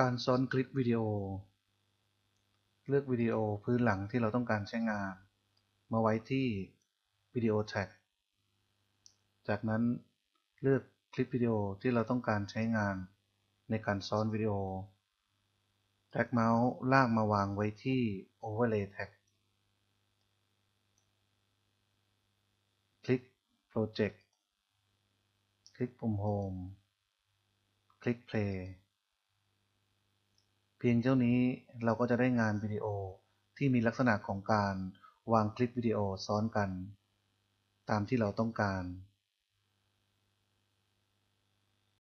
การซ้อนคลิปวิดีโอ เลือกวิดีโอพื้นหลังที่เราต้องการใช้งาน มาไว้ที่วิดีโอแท็ก จากนั้นเลือกคลิปวิดีโอที่เราต้องการใช้งานในการซ้อนวิดีโอแท็กเมาส์ลากมาวางไว้ที่ Overlay Tag คลิก Project คลิกปุ่ม Home คลิก Play พียงเท่านี้เราก็จะได้งานวิดีโอที่มีลักษณะของการวางคลิปวิดีโอซ้อนกัน ตามที่เราต้องการ